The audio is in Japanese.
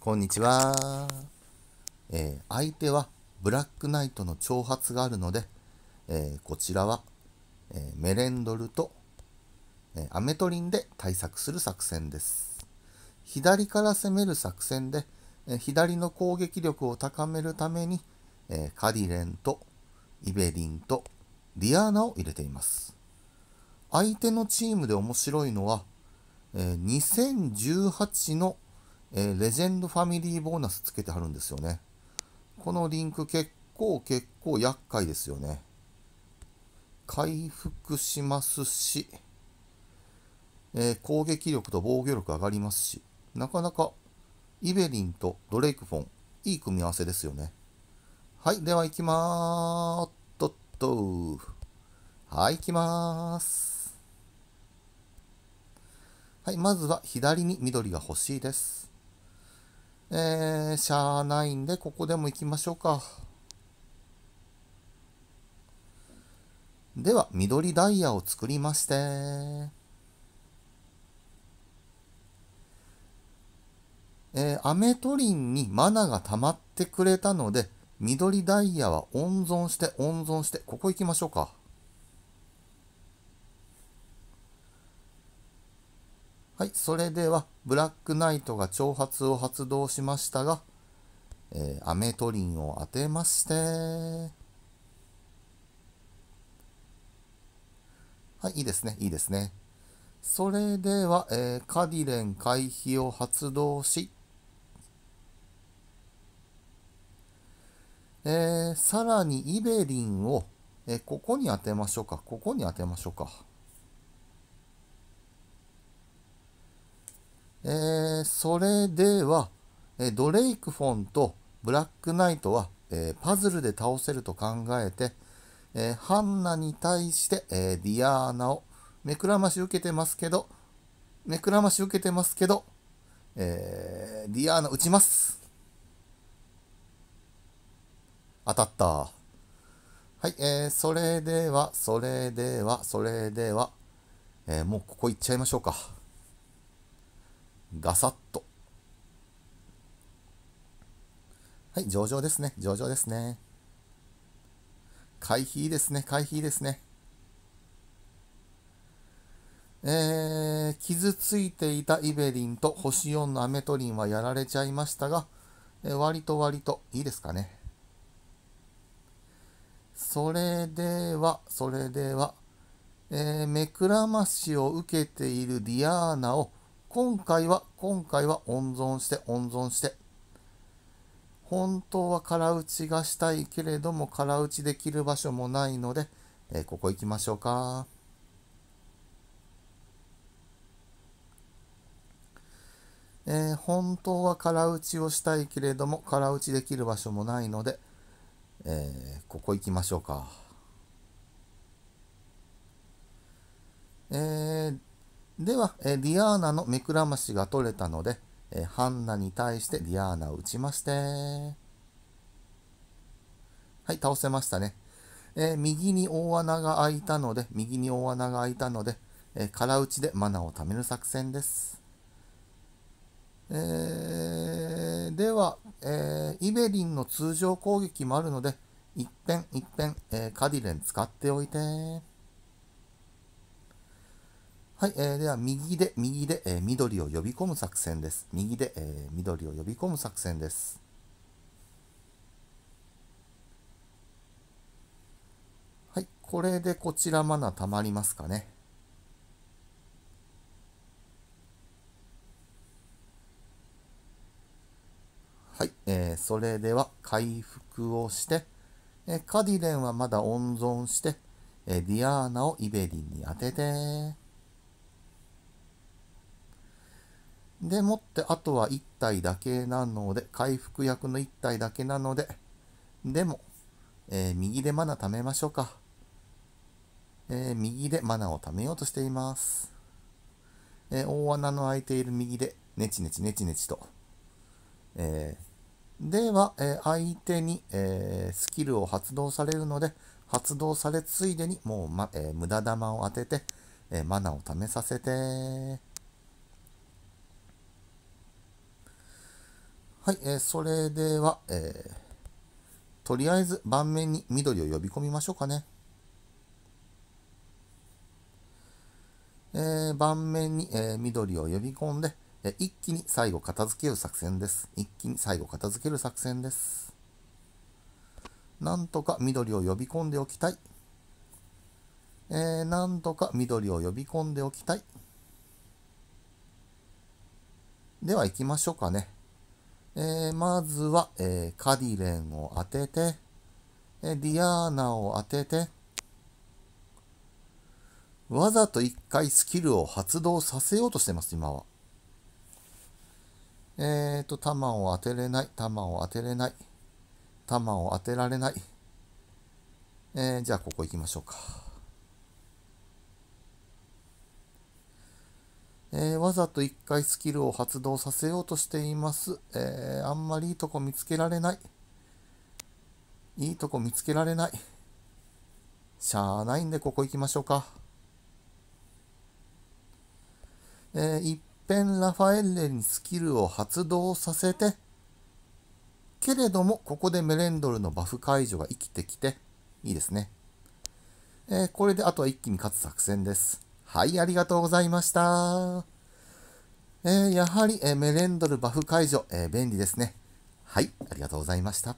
こんにちは。えー、相手はブラックナイトの挑発があるので、えー、こちらは、えメレンドルと、えアメトリンで対策する作戦です。左から攻める作戦で、え左の攻撃力を高めるために、えカディレンとイベリンとディアーナを入れています。相手のチームで面白いのは、え2018のえー、レジェンドファミリーボーナスつけてはるんですよね。このリンク結構結構厄介ですよね。回復しますし、えー、攻撃力と防御力上がりますし、なかなかイベリンとドレイクフォン、いい組み合わせですよね。はい、では行きまーっとっと。はい、行きまーす。はい、まずは左に緑が欲しいです。えー、しゃあないんで、ここでも行きましょうか。では、緑ダイヤを作りまして、えー、アメトリンにマナが溜まってくれたので、緑ダイヤは温存して温存して、ここ行きましょうか。はい、それでは、ブラックナイトが挑発を発動しましたが、えー、アメトリンを当てまして、はい、いいですね、いいですね。それでは、えー、カディレン回避を発動し、えー、さらにイベリンを、えー、ここに当てましょうか、ここに当てましょうか。えー、それでは、えドレイクフォンとブラックナイトは、えー、パズルで倒せると考えて、えー、ハンナに対して、えディアーナを目くらまし受けてますけど、目くらまし受けてますけど、えディアーナ打ちます。当たった。はい、えー、それでは、それでは、それでは、えもうここ行っちゃいましょうか。ガサッと。はい、上々ですね。上々ですね。回避ですね。回避ですね。えー、傷ついていたイベリンと星4のアメトリンはやられちゃいましたが、えー、割と割といいですかね。それでは、それでは、えー、目くらましを受けているディアーナを今回は、今回は温存して、温存して。本当は空打ちがしたいけれども、空打ちできる場所もないので、えー、ここ行きましょうか。えー、本当は空打ちをしたいけれども、空打ちできる場所もないので、えー、ここ行きましょうか。えーでは、えディアーナの目くらましが取れたので、えハンナに対してディアーナを打ちまして、はい、倒せましたね。えー、右に大穴が開いたので、右に大穴が開いたので、えー、空打ちでマナを貯める作戦です。えー、では、えイベリンの通常攻撃もあるので、一遍一遍、えカディレン使っておいて。はい、えー、では右で、右で、えー、緑を呼び込む作戦です。右で、えー、緑を呼び込む作戦です。はい、これでこちらマナたまりますかね。はい、えー、それでは回復をして、えー、カディレンはまだ温存して、えー、ディアーナをイベリンに当ててでもってあとは1体だけなので、回復役の1体だけなので、でも、えー、右でマナ貯めましょうか。えー、右でマナを貯めようとしています。えー、大穴の開いている右で、ネチネチネチネチと。えでは、え相手に、えスキルを発動されるので、発動されついでにもう、まえ無駄玉を当てて、えマナを貯めさせてはい、えー、それでは、えー、とりあえず盤面に緑を呼び込みましょうかね。えー、盤面に、えー、緑を呼び込んで、えー、一気に最後片付ける作戦です。一気に最後片付ける作戦です。なんとか緑を呼び込んでおきたい。えー、なんとか緑を呼び込んでおきたい。では行きましょうかね。えー、まずは、えー、カディレンを当てて、えー、ディアーナを当てて、わざと一回スキルを発動させようとしてます、今は。えっ、ー、と、弾を当てれない、弾を当てれない、弾を当てられない。えー、じゃあ、ここ行きましょうか。えー、わざと1回スキルを発動させようとしています。えー、あんまりいいとこ見つけられない。いいとこ見つけられない。しゃあないんでここ行きましょうか。えー、いっぺんラファエレにスキルを発動させて、けれども、ここでメレンドルのバフ解除が生きてきて、いいですね。えー、これであとは一気に勝つ作戦です。はい、ありがとうございました。えー、やはり、えー、メレンドルバフ解除、えー、便利ですね。はい、ありがとうございました。